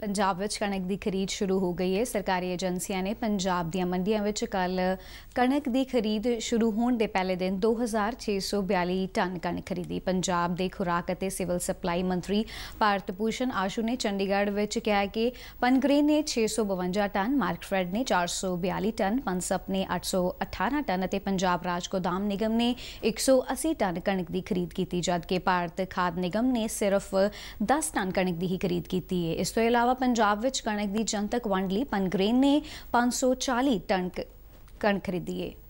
ਪੰਜਾਬ ਵਿੱਚ ਕਣਕ ਦੀ ਖਰੀਦ ਸ਼ੁਰੂ ਹੋ ਗਈ ਹੈ ਸਰਕਾਰੀ ਏਜੰਸੀਆਂ ਨੇ ਪੰਜਾਬ ਦੀਆਂ ਮੰਡੀਆਂ ਵਿੱਚ ਕੱਲ ਕਣਕ ਦੀ ਖਰੀਦ ਸ਼ੁਰੂ ਹੋਣ ਦੇ ਪਹਿਲੇ ਦਿਨ 2642 ਟਨ ਕਣਕ ਖਰੀਦੀ ਪੰਜਾਬ ਦੇ ਖੁਰਾਕ ਅਤੇ ਸਿਵਲ ਸਪਲਾਈ ਮੰਤਰੀ ਭਾਰਤ ਪੂਸ਼ਨ ਆਸ਼ੂ ਨੇ ਚੰਡੀਗੜ੍ਹ ਵਿੱਚ ਕਿਹਾ ਕਿ ਪਨਗ੍ਰੇਨ ਨੇ 652 ਟਨ ਮਾਰਕਫੈਡ ਨੇ 442 ਟਨ ਪੰਸਪ ਨੇ 818 ਟਨ ਅਤੇ ਪੰਜਾਬ ਰਾਜ ਗੋਦਾਮ ਨਿਗਮ ਨੇ 180 ਟਨ ਕਣਕ ਦੀ ਖਰੀਦ ਕੀਤੀ ਜਦਕਿ ਭਾਰਤ ਖਾਦ ਨਿਗਮ ਨੇ ਸਿਰਫ 10 ਟਨ ਕਣਕ ਦੀ ਹੀ ਖਰੀਦ ਕੀਤੀ ਹੈ ਇਸ ਤੋਂ ਇਲਾਵਾ ਇਲਾਵਾ ਪੰਜਾਬ ਵਿੱਚ ਕਣਕ ਦੀ ਜਨਤਕ ਵੰਡ ਲਈ ਪਨਗ੍ਰੇਨ ਨੇ 540 ਟਨ ਕਣਕ ਖਰੀਦੀ ਹੈ